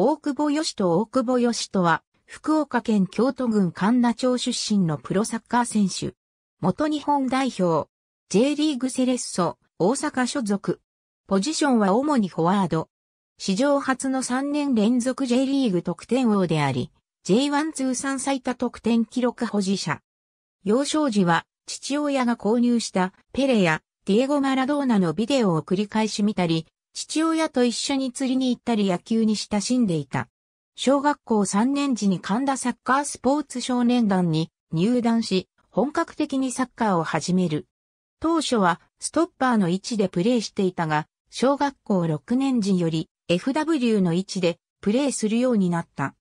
大久保義人大久保義人は、福岡県京都郡神奈町出身のプロサッカー選手。元日本代表。J リーグセレッソ、大阪所属。ポジションは主にフォワード。史上初の3年連続 J リーグ得点王であり、J1 通算最多得点記録保持者。幼少時は、父親が購入したペレやディエゴ・マラドーナのビデオを繰り返し見たり、父親と一緒に釣りに行ったり野球に親しんでいた。小学校3年時に神田サッカースポーツ少年団に入団し、本格的にサッカーを始める。当初はストッパーの位置でプレーしていたが、小学校6年時より FW の位置でプレーするようになった。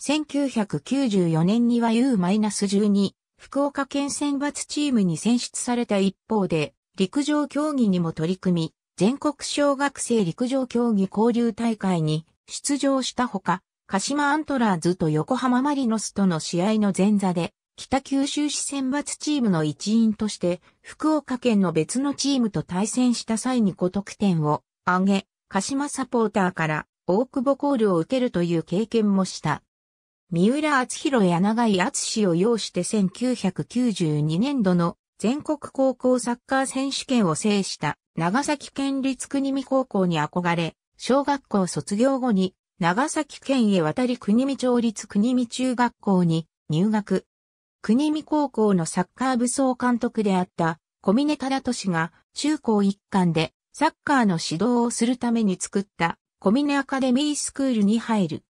1994年には U-12 福岡県選抜チームに選出された一方で、陸上競技にも取り組み、全国小学生陸上競技交流大会に出場したほか、鹿島アントラーズと横浜マリノスとの試合の前座で、北九州市選抜チームの一員として、福岡県の別のチームと対戦した際に5得点を挙げ、鹿島サポーターから大久保コールを受けるという経験もした。三浦厚弘や長井厚史を要して1992年度の全国高校サッカー選手権を制した長崎県立国見高校に憧れ、小学校卒業後に長崎県へ渡り国見町立国見中学校に入学。国見高校のサッカー武装監督であった小峰忠俊が中高一貫でサッカーの指導をするために作った小峰アカデミースクールに入る。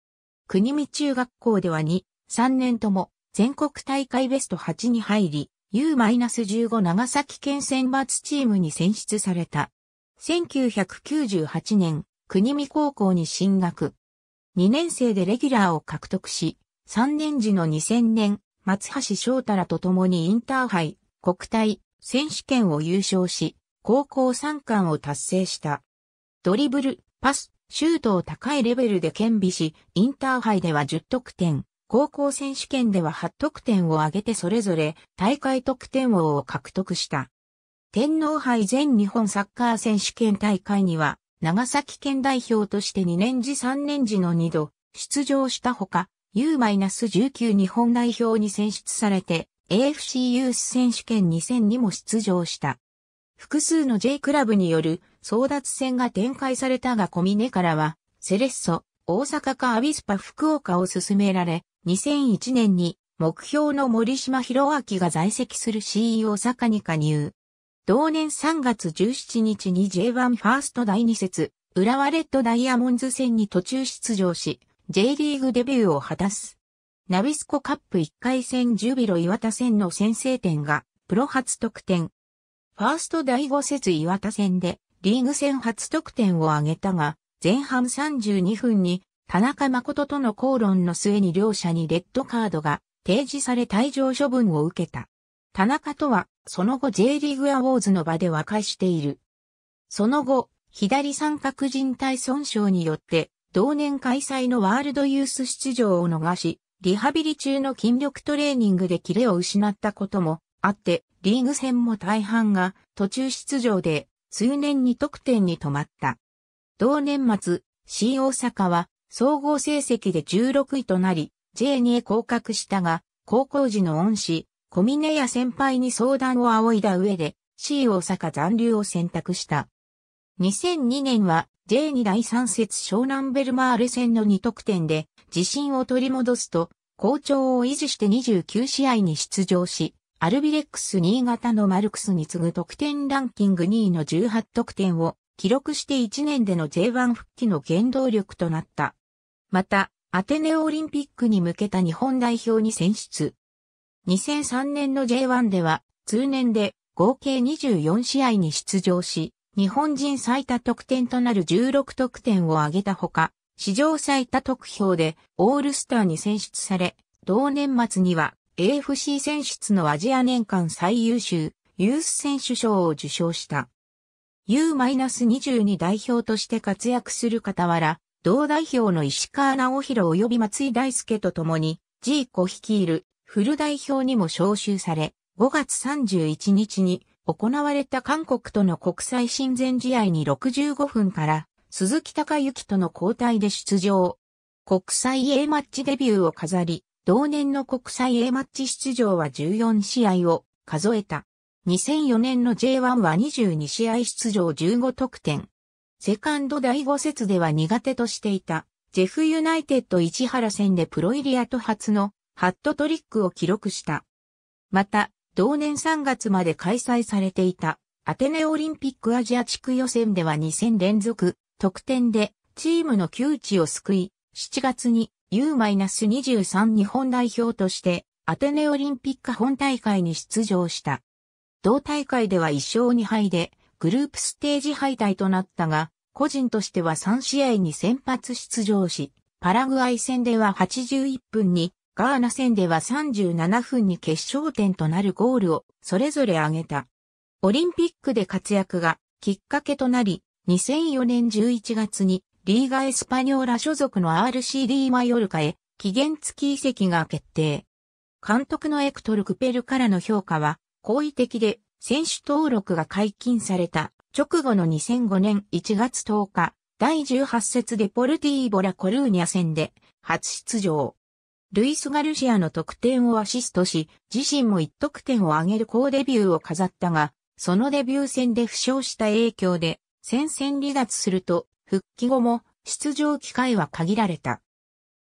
国見中学校では2、3年とも全国大会ベスト8に入り、U-15 長崎県選抜チームに選出された。1998年、国見高校に進学。2年生でレギュラーを獲得し、3年時の2000年、松橋翔太らと共にインターハイ、国体、選手権を優勝し、高校3冠を達成した。ドリブル、パス、シュートを高いレベルで兼備し、インターハイでは10得点、高校選手権では8得点を挙げてそれぞれ大会得点王を獲得した。天皇杯全日本サッカー選手権大会には、長崎県代表として2年時3年時の2度出場したほか、U-19 日本代表に選出されて、AFC ユース選手権2000にも出場した。複数の J クラブによる争奪戦が展開されたが小峰からは、セレッソ、大阪かアビスパ福岡を進められ、2001年に目標の森島博明が在籍する CE 大阪に加入。同年3月17日に J1 ファースト第2節、浦和レッドダイヤモンズ戦に途中出場し、J リーグデビューを果たす。ナビスコカップ1回戦ジュビロ岩田戦の先制点が、プロ初得点。ファースト第5節岩田戦で、リーグ戦初得点を挙げたが、前半32分に田中誠との口論の末に両者にレッドカードが提示され退場処分を受けた。田中とは、その後 J リーグアウォーズの場で和解している。その後、左三角人体損傷によって、同年開催のワールドユース出場を逃し、リハビリ中の筋力トレーニングでキレを失ったこともあって、リーグ戦も大半が途中出場で、数年に得点に止まった。同年末、C 大阪は総合成績で16位となり、J2 へ降格したが、高校時の恩師、小峰や先輩に相談を仰いだ上で、C 大阪残留を選択した。2002年は J2 第3節湘南ベルマーレ戦の2得点で自信を取り戻すと、好調を維持して29試合に出場し、アルビレックス新潟のマルクスに次ぐ得点ランキング2位の18得点を記録して1年での J1 復帰の原動力となった。また、アテネオリンピックに向けた日本代表に選出。2003年の J1 では、通年で合計24試合に出場し、日本人最多得点となる16得点を挙げたほか、史上最多得票でオールスターに選出され、同年末には AFC 選出のアジア年間最優秀ユース選手賞を受賞した。U-22 代表として活躍する傍ら、同代表の石川直弘及び松井大輔と共に、ジーコ率いるフル代表にも招集され、5月31日に行われた韓国との国際親善試合に65分から鈴木隆之との交代で出場。国際 A マッチデビューを飾り、同年の国際 A マッチ出場は14試合を数えた。2004年の J1 は22試合出場15得点。セカンド第5節では苦手としていた、ジェフユナイテッド市原戦でプロイリアと初のハットトリックを記録した。また、同年3月まで開催されていた、アテネオリンピックアジア地区予選では2戦連続、得点で、チームの窮地を救い、7月に U-23 日本代表として、アテネオリンピック本大会に出場した。同大会では1勝2敗で、グループステージ敗退となったが、個人としては3試合に先発出場し、パラグアイ戦では81分に、ガーナ戦では37分に決勝点となるゴールをそれぞれ挙げた。オリンピックで活躍がきっかけとなり、2004年11月にリーガエスパニョーラ所属の RCD マヨルカへ期限付き移籍が決定。監督のエクトル・クペルからの評価は好意的で選手登録が解禁された直後の2005年1月10日、第18節デポルティーボラコルーニャ戦で初出場。ルイス・ガルシアの得点をアシストし、自身も1得点を挙げる好デビューを飾ったが、そのデビュー戦で負傷した影響で、戦線離脱すると、復帰後も出場機会は限られた。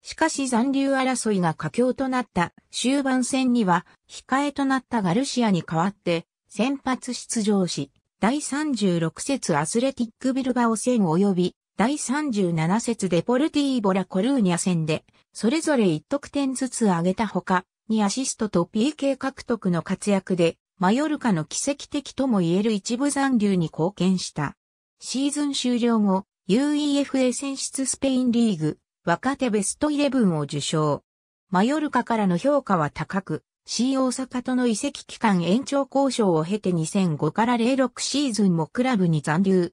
しかし残留争いが佳境となった終盤戦には、控えとなったガルシアに代わって、先発出場し、第36節アスレティックビルバオ戦及び、第37節デポルティーボラコルーニャ戦で、それぞれ1得点ずつ挙げたほか、2アシストと PK 獲得の活躍で、マヨルカの奇跡的とも言える一部残留に貢献した。シーズン終了後、UEFA 選出スペインリーグ、若手ベストイレブンを受賞。マヨルカからの評価は高く、C 大阪との移籍期間延長交渉を経て2005から06シーズンもクラブに残留。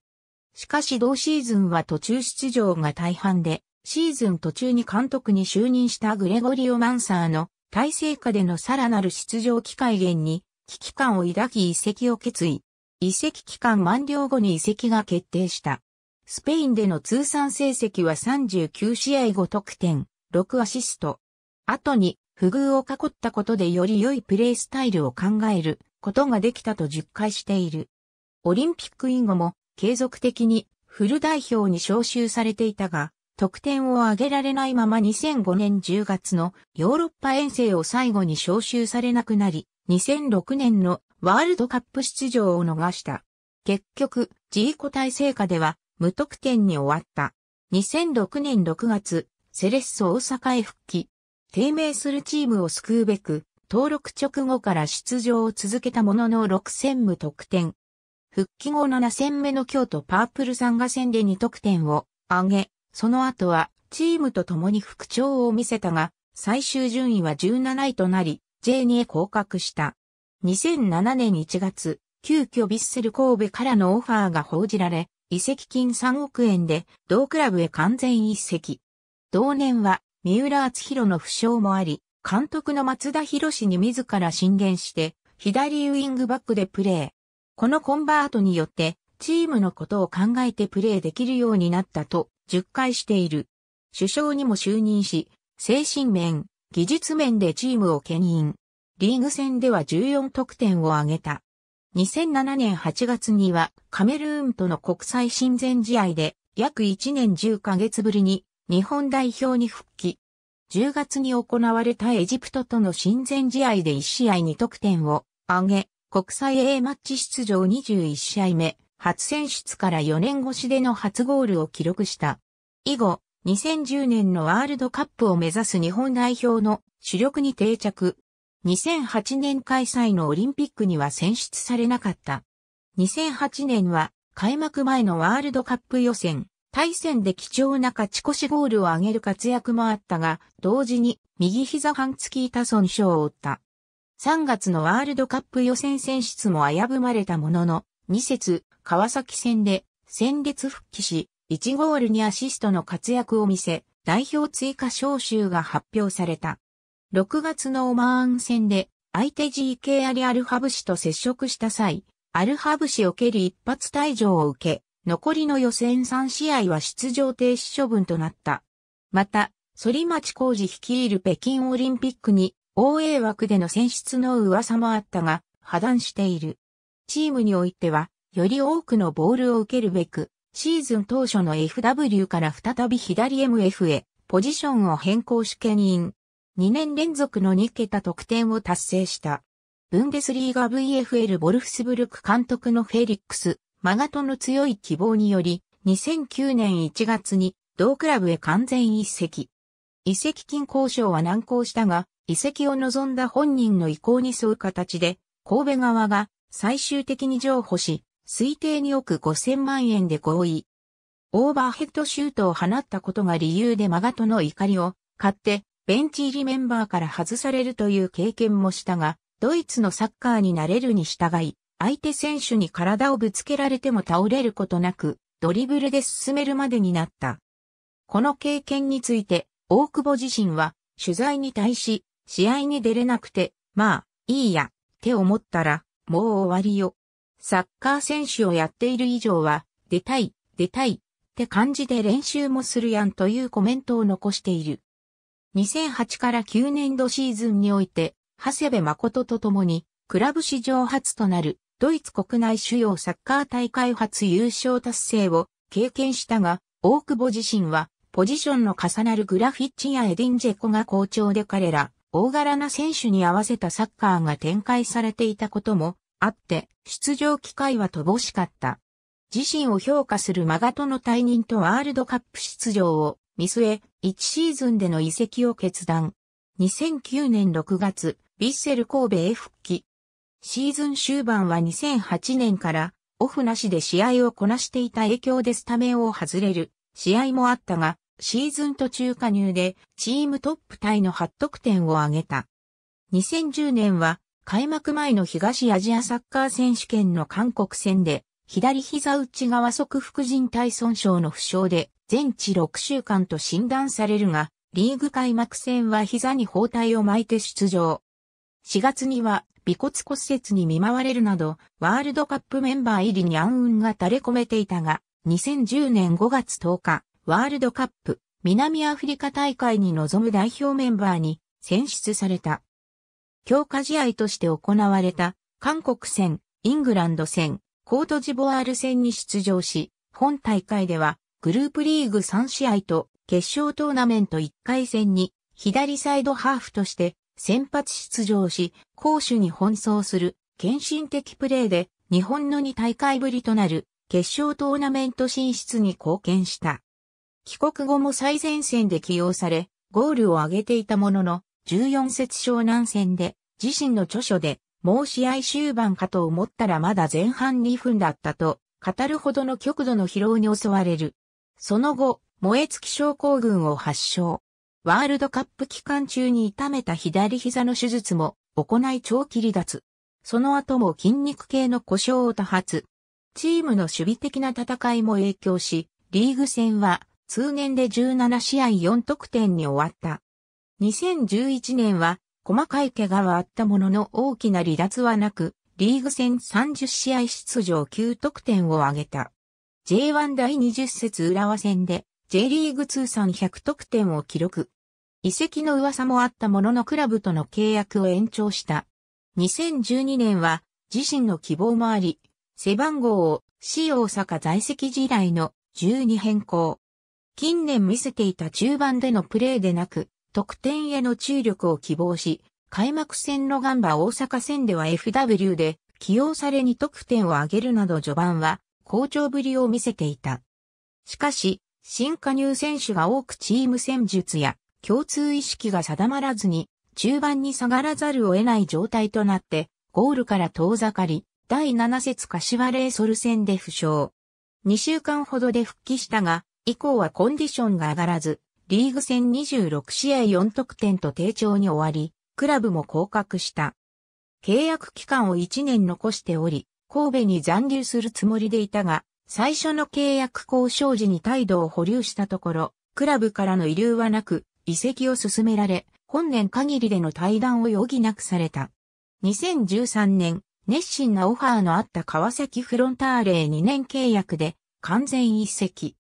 しかし同シーズンは途中出場が大半で、シーズン途中に監督に就任したグレゴリオ・マンサーの体制下でのさらなる出場機会減に危機感を抱き移籍を決意。移籍期間満了後に移籍が決定した。スペインでの通算成績は39試合5得点、6アシスト。後に、不遇を囲ったことでより良いプレースタイルを考えることができたと実感している。オリンピック以後も継続的にフル代表に招集されていたが、得点を上げられないまま2005年10月のヨーロッパ遠征を最後に招集されなくなり、2006年のワールドカップ出場を逃した。結局、ジーコ体制下では無得点に終わった。2006年6月、セレッソ大阪へ復帰。低迷するチームを救うべく、登録直後から出場を続けたものの6戦無得点。復帰後7戦目の京都パープル参加戦で2得点を上げ、その後はチームと共に復調を見せたが、最終順位は17位となり、J2 へ降格した。2007年1月、急遽ヴィッセル神戸からのオファーが報じられ、移籍金3億円で同クラブへ完全移籍。同年は三浦厚弘の負傷もあり、監督の松田博士に自ら進言して、左ウィングバックでプレー。このコンバートによって、チームのことを考えてプレーできるようになったと、10回している。首相にも就任し、精神面、技術面でチームを牽引。リーグ戦では14得点を挙げた。2007年8月にはカメルーンとの国際親善試合で約1年10ヶ月ぶりに日本代表に復帰。10月に行われたエジプトとの親善試合で1試合2得点を挙げ、国際 A マッチ出場21試合目、初選出から4年越しでの初ゴールを記録した。以後、2010年のワールドカップを目指す日本代表の主力に定着、2008年開催のオリンピックには選出されなかった。2008年は開幕前のワールドカップ予選、対戦で貴重な勝ち越しゴールを挙げる活躍もあったが、同時に右膝半月板損傷を負った。3月のワールドカップ予選選出も危ぶまれたものの、2節、川崎戦で戦列復帰し、1ゴールにアシストの活躍を見せ、代表追加招集が発表された。6月のオマーン戦で相手 GK アリアルハブ氏と接触した際、アルハブ氏を蹴り一発退場を受け、残りの予選3試合は出場停止処分となった。また、反町工事率いる北京オリンピックに OA 枠での選出の噂もあったが、破断している。チームにおいては、より多くのボールを受けるべく、シーズン当初の FW から再び左 MF へ、ポジションを変更し兼任。2年連続の2桁得点を達成した。ブンデスリーガ VFL ボルフスブルク監督のフェリックス、マガトの強い希望により、2009年1月に同クラブへ完全移籍。移籍金交渉は難航したが、移籍を望んだ本人の意向に沿う形で、神戸側が最終的に譲歩し、推定2億5000万円で合意。オーバーヘッドシュートを放ったことが理由でマガトの怒りを買って、ベンチ入りメンバーから外されるという経験もしたが、ドイツのサッカーになれるに従い、相手選手に体をぶつけられても倒れることなく、ドリブルで進めるまでになった。この経験について、大久保自身は、取材に対し、試合に出れなくて、まあ、いいや、って思ったら、もう終わりよ。サッカー選手をやっている以上は、出たい、出たい、って感じで練習もするやんというコメントを残している。2008から9年度シーズンにおいて、長谷部誠と共に、クラブ史上初となる、ドイツ国内主要サッカー大会初優勝達成を経験したが、大久保自身は、ポジションの重なるグラフィッチやエディンジェコが好調で彼ら、大柄な選手に合わせたサッカーが展開されていたこともあって、出場機会は乏しかった。自身を評価するマガトの退任とワールドカップ出場を見据え、1シーズンでの移籍を決断。2009年6月、ヴィッセル神戸へ復帰。シーズン終盤は2008年からオフなしで試合をこなしていた影響でスタメンを外れる試合もあったが、シーズン途中加入でチームトップタイの8得点を挙げた。2010年は開幕前の東アジアサッカー選手権の韓国戦で左膝内側側副人体損傷の負傷で全治6週間と診断されるが、リーグ開幕戦は膝に包帯を巻いて出場。4月には、尾骨骨折に見舞われるなど、ワールドカップメンバー入りに暗雲が垂れ込めていたが、2010年5月10日、ワールドカップ、南アフリカ大会に臨む代表メンバーに選出された。強化試合として行われた、韓国戦、イングランド戦、コートジボワール戦に出場し、本大会ではグループリーグ3試合と決勝トーナメント1回戦に左サイドハーフとして先発出場し、攻守に奔走する献身的プレーで日本の2大会ぶりとなる決勝トーナメント進出に貢献した。帰国後も最前線で起用され、ゴールを挙げていたものの、14節湘南戦で自身の著書でもう試合終盤かと思ったらまだ前半2分だったと語るほどの極度の疲労に襲われる。その後、燃え尽き症候群を発症。ワールドカップ期間中に痛めた左膝の手術も行い長期離脱。その後も筋肉系の故障を多発。チームの守備的な戦いも影響し、リーグ戦は通年で17試合4得点に終わった。2011年は細かい怪我はあったものの大きな離脱はなく、リーグ戦30試合出場9得点を挙げた。J1 第20節浦和戦で J リーグ通算100得点を記録。移籍の噂もあったもののクラブとの契約を延長した。2012年は自身の希望もあり、背番号を C 大阪在籍時代の1 2変更。近年見せていた中盤でのプレーでなく、得点への注力を希望し、開幕戦のガンバ大阪戦では FW で起用されに得点を挙げるなど序盤は好調ぶりを見せていた。しかし、新加入選手が多くチーム戦術や共通意識が定まらずに、中盤に下がらざるを得ない状態となって、ゴールから遠ざかり、第7節柏レーソル戦で負傷。2週間ほどで復帰したが、以降はコンディションが上がらず、リーグ戦26試合4得点と低調に終わり、クラブも降格した。契約期間を1年残しており、神戸に残留するつもりでいたが、最初の契約交渉時に態度を保留したところ、クラブからの遺留はなく、移籍を進められ、本年限りでの対談を余儀なくされた。2013年、熱心なオファーのあった川崎フロンターレ2年契約で完全移籍。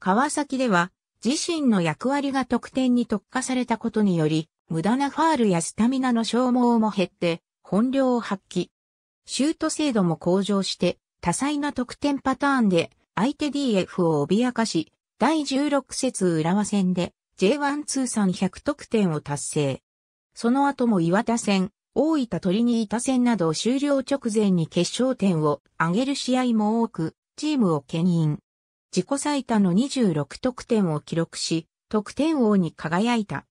川崎では自身の役割が得点に特化されたことにより、無駄なファールやスタミナの消耗も減って、本領を発揮。シュート精度も向上して、多彩な得点パターンで、相手 DF を脅かし、第16節浦和戦で J1 通算100得点を達成。その後も岩田戦、大分鳥に板戦など終了直前に決勝点を挙げる試合も多く、チームを牽引。自己最多の26得点を記録し、得点王に輝いた。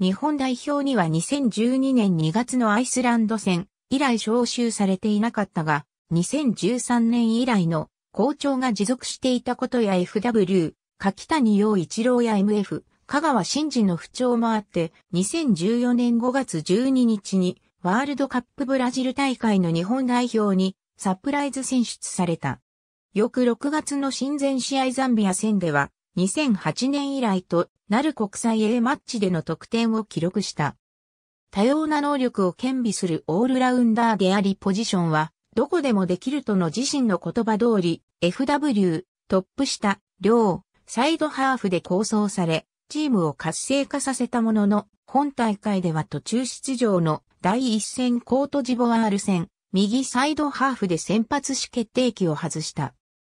日本代表には2012年2月のアイスランド戦、以来招集されていなかったが、2013年以来の好調が持続していたことや FW、柿谷陽一郎や MF、香川真司の不調もあって、2014年5月12日に、ワールドカップブラジル大会の日本代表にサプライズ選出された。翌6月の親善試合ザンビア戦では、2008年以来となる国際 A マッチでの得点を記録した。多様な能力を兼備するオールラウンダーでありポジションは、どこでもできるとの自身の言葉通り、FW、トップ下、両、サイドハーフで構想され、チームを活性化させたものの、本大会では途中出場の第一戦コートジボワール戦、右サイドハーフで先発し決定機を外した。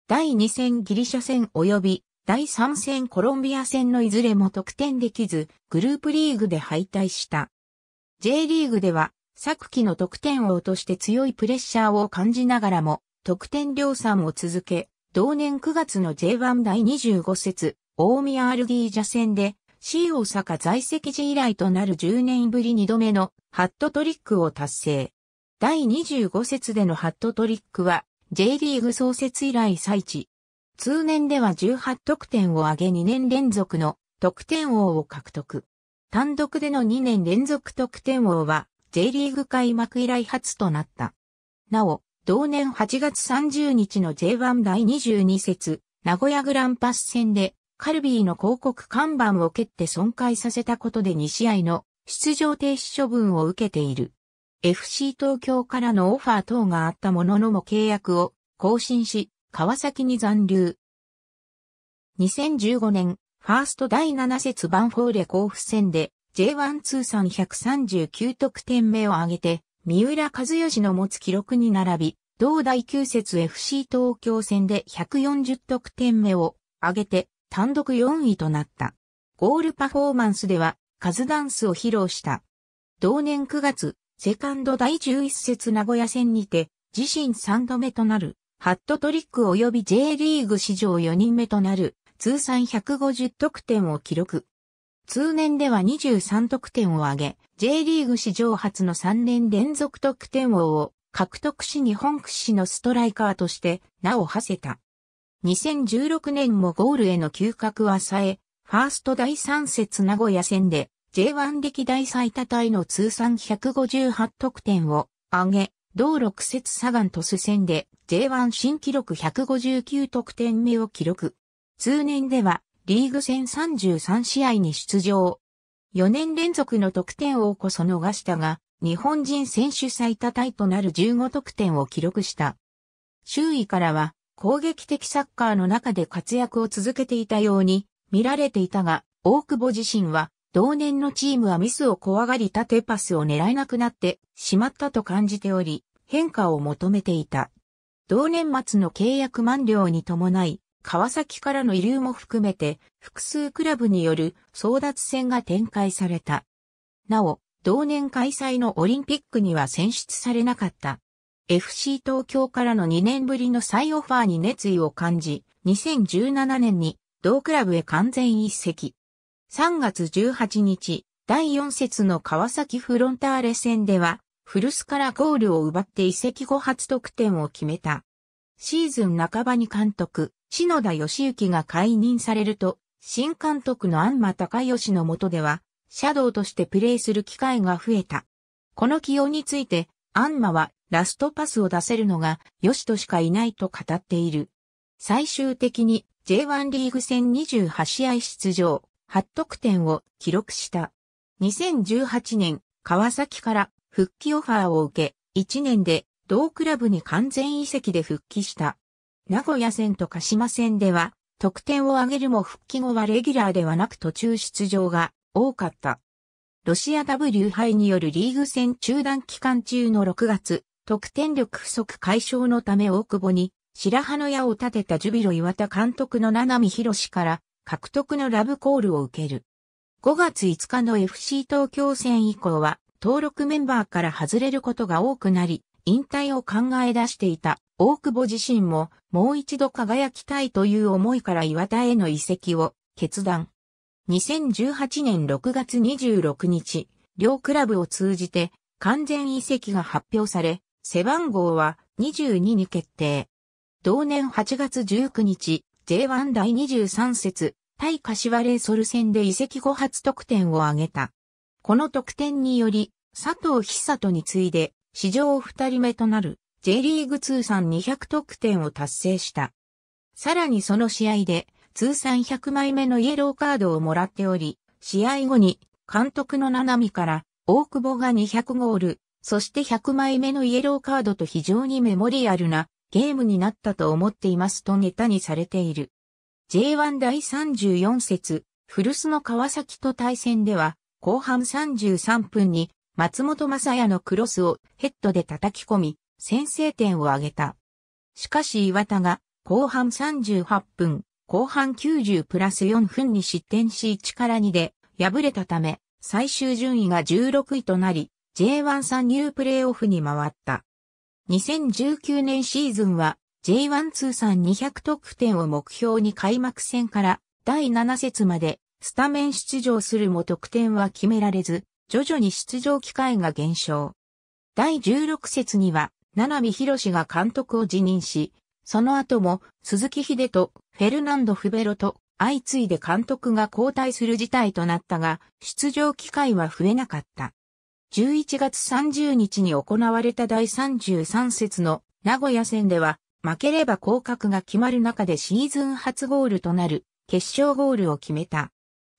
第2戦ギリシャ戦及び第3戦コロンビア戦のいずれも得点できず、グループリーグで敗退した。J リーグでは、昨季の得点王として強いプレッシャーを感じながらも、得点量産を続け、同年9月の J1 第25節、大宮アルィージャ戦で、C 大阪在籍時以来となる10年ぶり2度目のハットトリックを達成。第25節でのハットトリックは、J リーグ創設以来最地。通年では18得点を挙げ2年連続の得点王を獲得。単独での2年連続得点王は J リーグ開幕以来初となった。なお、同年8月30日の J1 第22節、名古屋グランパス戦でカルビーの広告看板を蹴って損壊させたことで2試合の出場停止処分を受けている。FC 東京からのオファー等があったもののも契約を更新し、川崎に残留。2015年、ファースト第7節バンフォーレ甲府戦で J1 通算139得点目を挙げて、三浦和義の持つ記録に並び、同第9節 FC 東京戦で140得点目を挙げて単独4位となった。ゴールパフォーマンスではカズダンスを披露した。同年9月、セカンド第11節名古屋戦にて自身3度目となるハットトリック及び J リーグ史上4人目となる通算150得点を記録。通年では23得点を挙げ、J リーグ史上初の3年連続得点王を獲得し日本屈指のストライカーとして名を馳せた。2016年もゴールへの嗅覚はさえ、ファースト第3節名古屋戦で J1 歴代最多タイの通算158得点を挙げ、同6節サガントス戦で J1 新記録159得点目を記録。通年ではリーグ戦33試合に出場。4年連続の得点王こそ逃したが、日本人選手最多タイとなる15得点を記録した。周囲からは攻撃的サッカーの中で活躍を続けていたように見られていたが、大久保自身は同年のチームはミスを怖がり縦パスを狙えなくなってしまったと感じており、変化を求めていた。同年末の契約満了に伴い、川崎からの移流も含めて複数クラブによる争奪戦が展開された。なお、同年開催のオリンピックには選出されなかった。FC 東京からの2年ぶりの再オファーに熱意を感じ、2017年に同クラブへ完全一席。3月18日、第4節の川崎フロンターレ戦では、古巣からゴールを奪って移籍後初得点を決めた。シーズン半ばに監督、篠田義行が解任されると、新監督の安間隆義の下では、シャドウとしてプレーする機会が増えた。この起用について、アンマはラストパスを出せるのがヨシとしかいないと語っている。最終的に J1 リーグ戦28試合出場、8得点を記録した。2018年、川崎から復帰オファーを受け、1年で同クラブに完全移籍で復帰した。名古屋戦と鹿島戦では、得点を挙げるも復帰後はレギュラーではなく途中出場が多かった。ロシア W 杯によるリーグ戦中断期間中の6月、得点力不足解消のため大久保に白羽の矢を立てたジュビロ岩田監督の七海博士から獲得のラブコールを受ける。5月5日の FC 東京戦以降は登録メンバーから外れることが多くなり、引退を考え出していた。大久保自身ももう一度輝きたいという思いから岩田への移籍を決断。2018年6月26日、両クラブを通じて完全移籍が発表され、背番号は22に決定。同年8月19日、J1 第23節、対柏レイソル戦で移籍後初得点を挙げた。この得点により、佐藤久人に次いで、史上2人目となる J リーグ通算200得点を達成した。さらにその試合で通算100枚目のイエローカードをもらっており、試合後に監督の七海から大久保が200ゴール、そして100枚目のイエローカードと非常にメモリアルなゲームになったと思っていますとネタにされている。J1 第34節、古巣の川崎と対戦では、後半33分に松本正也のクロスをヘッドで叩き込み、先制点を挙げた。しかし岩田が後半38分、後半90プラス4分に失点し1から2で敗れたため、最終順位が16位となり、J1 参入プレーオフに回った。2019年シーズンは J1 通算200得点を目標に開幕戦から第7節までスタメン出場するも得点は決められず、徐々に出場機会が減少。第16節には七海博士が監督を辞任し、その後も鈴木秀とフェルナンド・フベロと相次いで監督が交代する事態となったが、出場機会は増えなかった。11月30日に行われた第33節の名古屋戦では、負ければ降格が決まる中でシーズン初ゴールとなる決勝ゴールを決めた。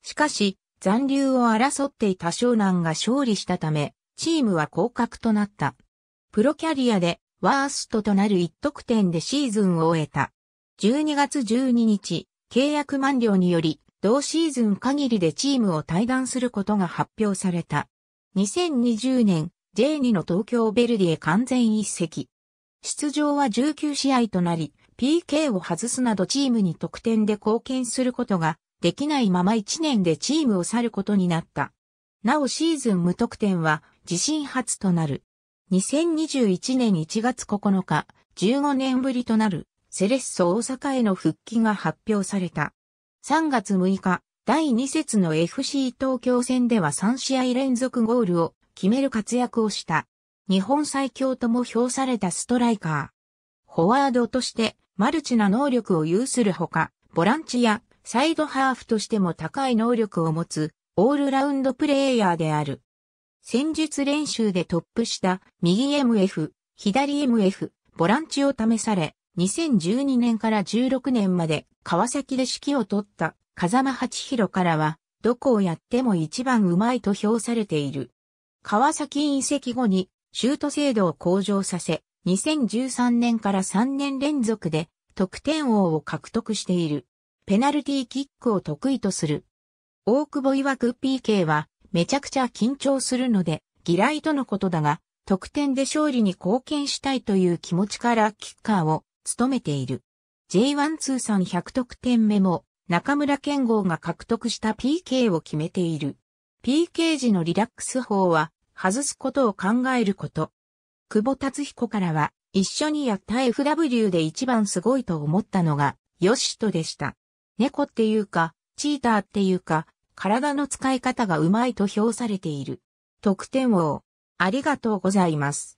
しかし、残留を争っていた湘南が勝利したため、チームは降格となった。プロキャリアでワーストとなる1得点でシーズンを終えた。12月12日、契約満了により、同シーズン限りでチームを退団することが発表された。2020年、J2 の東京ベルディへ完全一席。出場は19試合となり、PK を外すなどチームに得点で貢献することができないまま1年でチームを去ることになった。なおシーズン無得点は自身初となる。2021年1月9日、15年ぶりとなるセレッソ大阪への復帰が発表された。3月6日、第2節の FC 東京戦では3試合連続ゴールを決める活躍をした。日本最強とも評されたストライカー。フォワードとしてマルチな能力を有するほか、ボランチやサイドハーフとしても高い能力を持つオールラウンドプレイヤーである。戦術練習でトップした右 MF、左 MF、ボランチを試され、2012年から16年まで川崎で指揮を取った風間八弘からは、どこをやっても一番うまいと評されている。川崎移籍後にシュート精度を向上させ、2013年から3年連続で得点王を獲得している。ペナルティーキックを得意とする。大久保曰く PK はめちゃくちゃ緊張するので、嫌いとのことだが、得点で勝利に貢献したいという気持ちからキッカーを務めている。J1 通算100得点目も中村健吾が獲得した PK を決めている。PK 時のリラックス法は外すことを考えること。久保達彦からは一緒にやった FW で一番すごいと思ったのがヨシトでした。猫っていうか、チーターっていうか、体の使い方がうまいと評されている。得点王。ありがとうございます。